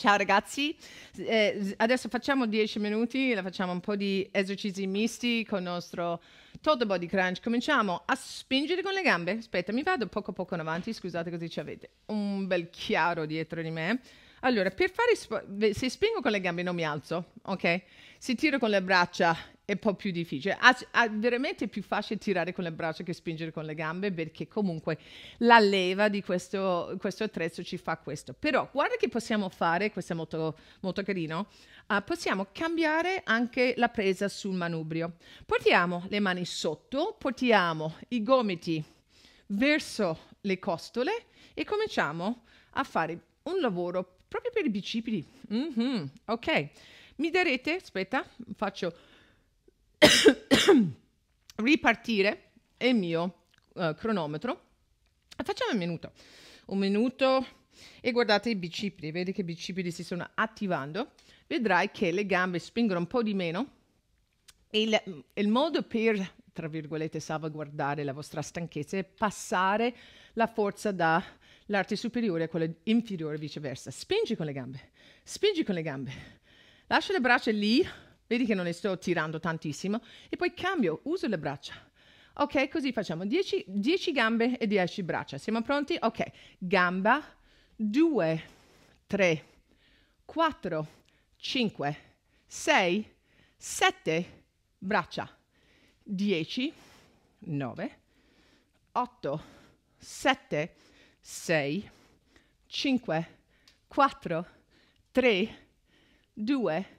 Ciao ragazzi, eh, adesso facciamo 10 minuti, facciamo un po' di esercizi misti con il nostro total body crunch. Cominciamo a spingere con le gambe. Aspetta, mi vado poco poco in avanti, scusate così ci avete un bel chiaro dietro di me. Allora, per fare sp- se spingo con le gambe non mi alzo, ok? Se tiro con le braccia è un po' più difficile. Ha, ha veramente più facile tirare con le braccia che spingere con le gambe perché comunque la leva di questo, questo attrezzo ci fa questo. Però guarda che possiamo fare, questo è molto, molto carino, uh, possiamo cambiare anche la presa sul manubrio. Portiamo le mani sotto, portiamo i gomiti verso le costole e cominciamo a fare un lavoro proprio per i bicipiti. Mm-hmm, ok, mi darete, aspetta, faccio ripartire il mio uh, cronometro. Facciamo un minuto, un minuto e guardate i bicipiti, vedi che i bicipiti si stanno attivando, vedrai che le gambe spingono un po' di meno. Il, il modo per, tra virgolette, salvaguardare la vostra stanchezza è passare la forza dall'arte superiore a quella inferiore e viceversa. Spingi con le gambe, spingi con le gambe, lascia le braccia lì, Vedi che non ne sto tirando tantissimo. E poi cambio, uso le braccia. Ok, così facciamo 10, 10 gambe e 10 braccia. Siamo pronti? Ok, gamba, 2, 3, 4, 5, 6, 7, braccia, 10, 9, 8, 7, 6, 5, 4, 3, 2, 1.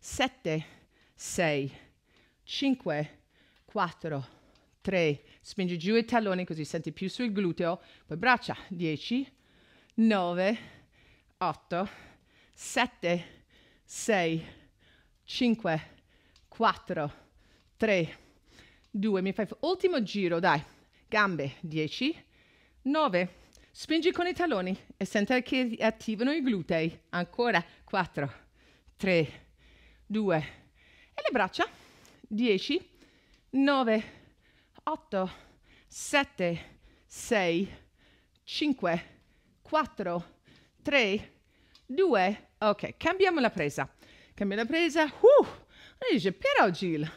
7, 6, 5, 4, 3, spingi giù i talloni così senti più sul gluteo, poi braccia, 10, 9, 8, 7, 6, 5, 4, 3, 2, mi fai ultimo giro, dai, gambe, 10, 9, spingi con i talloni e senti che attivano i glutei, ancora, 4, 3, 2 e le braccia 10 9 8 7 6 5 4 3 2 ok cambiamo la presa cambiamo la presa uh, dice però Jill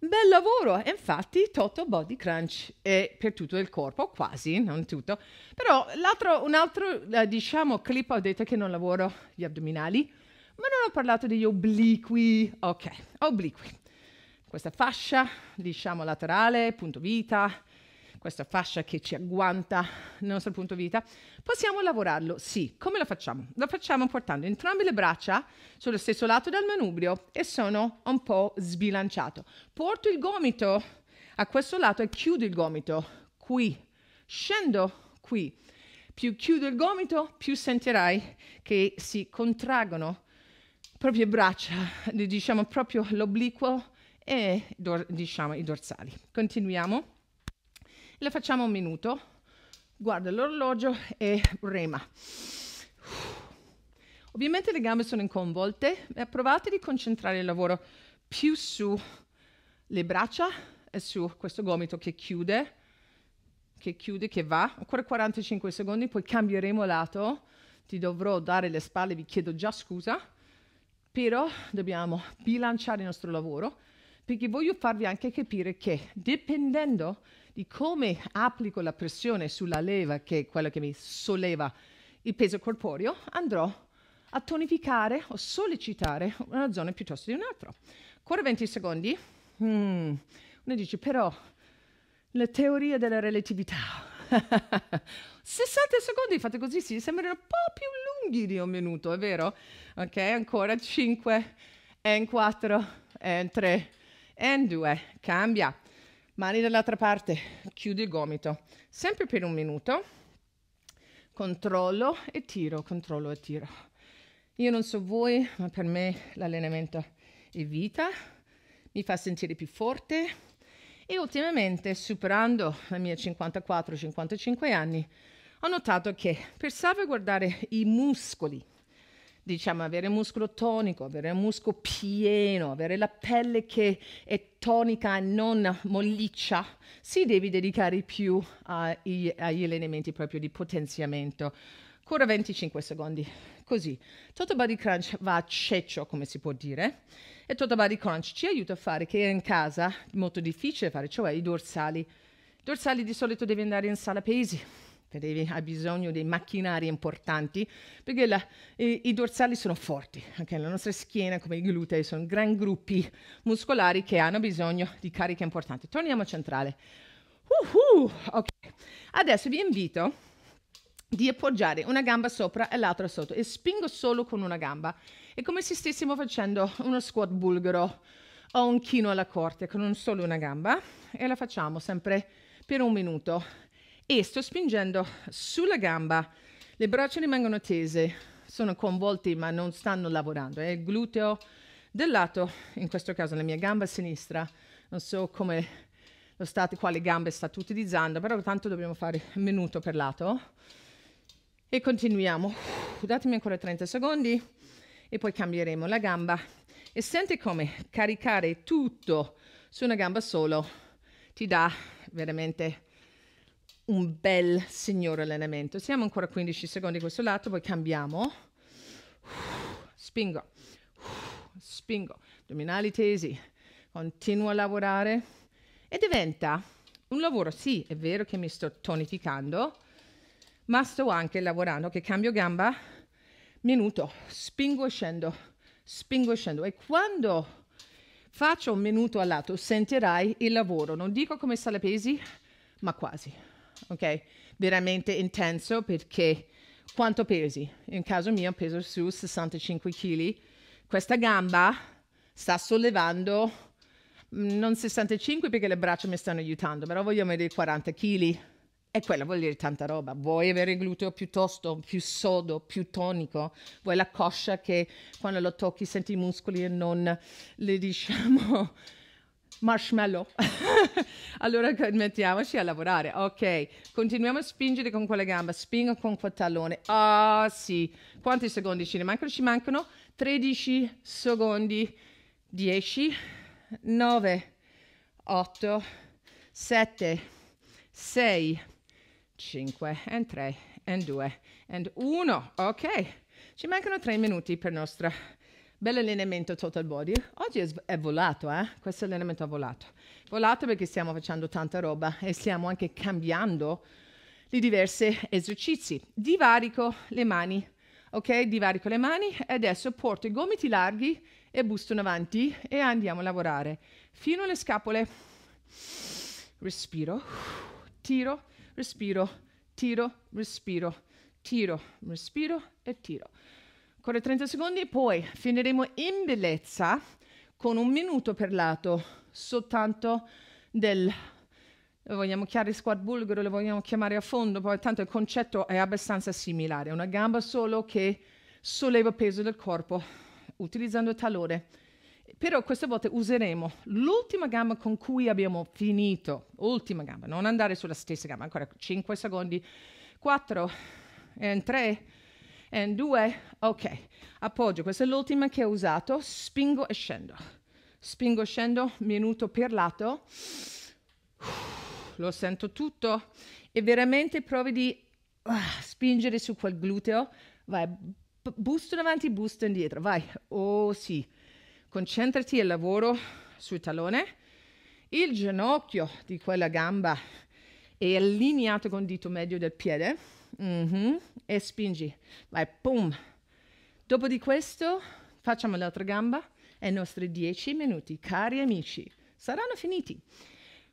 Bel lavoro! Infatti, Toto Body Crunch è per tutto il corpo, quasi, non tutto. Però un altro, eh, diciamo, clip ho detto che non lavoro gli addominali ma non ho parlato degli obliqui. Ok, obliqui. Questa fascia, diciamo laterale, punto vita, questa fascia che ci agguanta il nostro punto vita, possiamo lavorarlo? Sì. Come lo facciamo? Lo facciamo portando entrambe le braccia sullo stesso lato del manubrio e sono un po' sbilanciato. Porto il gomito a questo lato e chiudo il gomito qui. Scendo qui. Più chiudo il gomito, più sentirai che si contraggono proprio le braccia, diciamo proprio l'obliquo e diciamo i dorsali. Continuiamo. La facciamo un minuto. Guarda l'orologio e rema. Ovviamente le gambe sono inconvolte, provate di concentrare il lavoro più sulle braccia e su questo gomito che chiude, che chiude, che va. Ancora 45 secondi, poi cambieremo lato. Ti dovrò dare le spalle, vi chiedo già scusa però dobbiamo bilanciare il nostro lavoro perché voglio farvi anche capire che dipendendo di come applico la pressione sulla leva, che è quella che mi solleva il peso corporeo, andrò a tonificare o sollecitare una zona piuttosto di un'altra. Ancora 20 secondi. Mm. Uno dice, però, la teoria della relatività 60 secondi, fate così, si sembrano un po' più lunghi di un minuto, è vero? Ok, ancora 5, e 4, e 3, e 2, cambia. Mani dall'altra parte, chiudi il gomito, sempre per un minuto, controllo e tiro, controllo e tiro. Io non so voi, ma per me l'allenamento è vita, mi fa sentire più forte, e ultimamente, superando la mia 54-55 anni, ho notato che per salvaguardare i muscoli, diciamo avere un muscolo tonico, avere un muscolo pieno, avere la pelle che è tonica e non molliccia, si deve dedicare più agli elementi proprio di potenziamento Ancora 25 secondi, così. Total Body Crunch va a ceccio, come si può dire, e Total Body Crunch ci aiuta a fare, che è in casa molto difficile fare, cioè i dorsali. I dorsali di solito devi andare in sala pesi, devi, hai bisogno dei macchinari importanti, perché la, i, i, dorsali sono forti, anche okay? la nostra schiena, come i glutei, sono gran gruppi muscolari che hanno bisogno di cariche importanti. Torniamo a centrale. Uh-huh, ok, adesso vi invito di appoggiare una gamba sopra e l'altra sotto e spingo solo con una gamba. È come se stessimo facendo uno squat bulgaro o un chino alla corte con un solo una gamba e la facciamo sempre per un minuto. E sto spingendo sulla gamba, le braccia rimangono tese, sono coinvolti ma non stanno lavorando. È il gluteo del lato, in questo caso la mia gamba sinistra, non so come lo state, quale gamba state utilizzando, però tanto dobbiamo fare un minuto per lato e continuiamo. Datemi ancora 30 secondi e poi cambieremo la gamba. E senti come caricare tutto su una gamba solo ti dà veramente un bel signor allenamento. Siamo ancora 15 secondi questo lato, poi cambiamo. Spingo, spingo, addominali tesi, continuo a lavorare e diventa un lavoro, sì, è vero che mi sto tonificando, ma sto anche lavorando che cambio gamba, minuto, spingo e scendo, spingo e scendo. E quando faccio un minuto al lato sentirai il lavoro, non dico come sale pesi, ma quasi, ok? Veramente intenso perché quanto pesi? In caso mio peso su 65 kg, questa gamba sta sollevando mm, non 65 perché le braccia mi stanno aiutando, però voglio vedere 40 kg e quella vuol dire tanta roba. Vuoi avere il gluteo più tosto, più sodo, più tonico? Vuoi la coscia che quando lo tocchi senti i muscoli e non le diciamo marshmallow? allora mettiamoci a lavorare. Ok, continuiamo a spingere con quella gamba. Spingo con quattallone. Ah oh, sì, quanti secondi ci ne mancano? Ci mancano 13 secondi. 10, 9, 8, 7, 6. 5 e 3 e 2 e 1. Ok, ci mancano 3 minuti per il nostro bel allenamento total body. Oggi è, è volato, eh? questo allenamento è volato. Volato perché stiamo facendo tanta roba e stiamo anche cambiando di diversi esercizi. Divarico le mani, ok? Divarico le mani e adesso porto i gomiti larghi e busto in avanti e andiamo a lavorare fino alle scapole. Respiro, tiro, respiro, tiro, respiro, tiro, respiro e tiro. Ancora 30 secondi, poi finiremo in bellezza con un minuto per lato, soltanto del lo vogliamo chiamare squat bulgaro, lo vogliamo chiamare a fondo, poi tanto il concetto è abbastanza similare, una gamba solo che solleva peso del corpo utilizzando il talore. Però questa volta useremo l'ultima gamma con cui abbiamo finito, ultima gamma, non andare sulla stessa gamma, ancora 5 secondi, 4, 3, 2, ok, appoggio, questa è l'ultima che ho usato, spingo e scendo, spingo e scendo, minuto per lato, lo sento tutto e veramente provi di uh, spingere su quel gluteo, vai, busto in avanti, busto indietro, vai, oh sì, Concentrati e lavoro sul tallone, il ginocchio di quella gamba è allineato con il dito medio del piede mm-hmm. e spingi, vai, boom. Dopo di questo facciamo l'altra gamba e i nostri 10 minuti, cari amici, saranno finiti.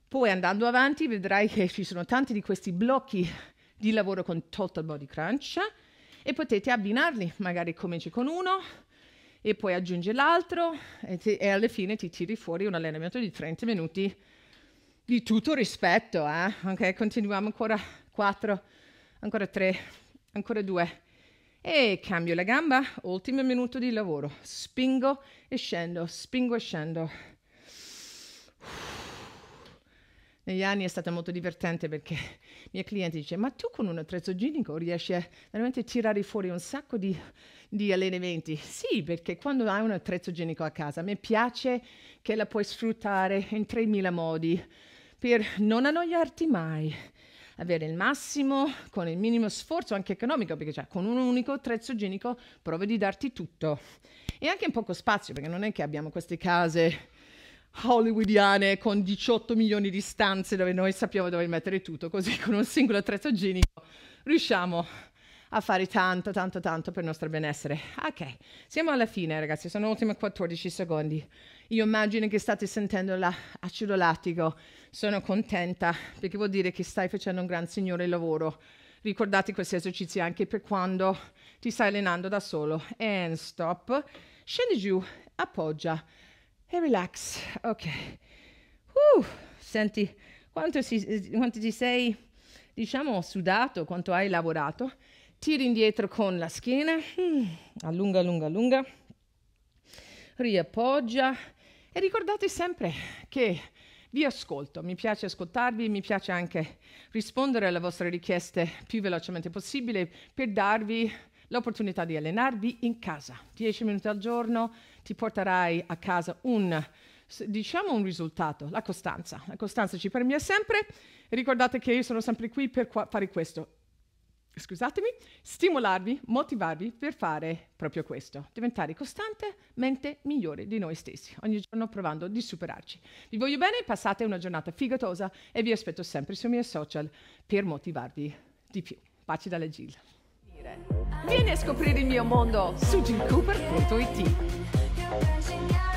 Poi andando avanti vedrai che ci sono tanti di questi blocchi di lavoro con total body crunch e potete abbinarli, magari cominci con uno, e poi aggiungi l'altro e, ti, e alla fine ti tiri fuori un allenamento di 30 minuti di tutto rispetto, eh? Ok, continuiamo ancora 4, ancora 3, ancora 2 e cambio la gamba, ultimo minuto di lavoro, spingo e scendo, spingo e scendo. negli anni è stata molto divertente perché i miei clienti dicono ma tu con un attrezzo ginico riesci a veramente tirare fuori un sacco di, di allenamenti. Sì, perché quando hai un attrezzo ginico a casa, mi piace che la puoi sfruttare in 3.000 modi per non annoiarti mai, avere il massimo con il minimo sforzo anche economico, perché cioè, con un unico attrezzo genico provi di darti tutto. E anche in poco spazio, perché non è che abbiamo queste case hollywoodiane con 18 milioni di stanze dove noi sappiamo dove mettere tutto, così con un singolo attrezzo genico riusciamo a fare tanto, tanto, tanto per il nostro benessere. Ok, siamo alla fine ragazzi, sono ultimi 14 secondi. Io immagino che state sentendo l'acido lattico, sono contenta perché vuol dire che stai facendo un gran signore lavoro. Ricordate questi esercizi anche per quando ti stai allenando da solo. And stop, scendi giù, appoggia e relax. Ok. Uh, senti quanto, si, quanto ti sei, diciamo, sudato, quanto hai lavorato. Tiri indietro con la schiena, mm. allunga, allunga, allunga, riappoggia e ricordate sempre che vi ascolto, mi piace ascoltarvi, mi piace anche rispondere alle vostre richieste più velocemente possibile per darvi l'opportunità di allenarvi in casa, 10 minuti al giorno, ti porterai a casa un, diciamo un risultato, la costanza. La costanza ci premia sempre. Ricordate che io sono sempre qui per qua- fare questo. Scusatemi, stimolarvi, motivarvi per fare proprio questo, diventare costantemente migliori di noi stessi, ogni giorno provando di superarci. Vi voglio bene, passate una giornata figatosa e vi aspetto sempre sui miei social per motivarvi di più. Pace dalla Gil. Vieni a scoprire il mio mondo su gilcooper.it. Dancing down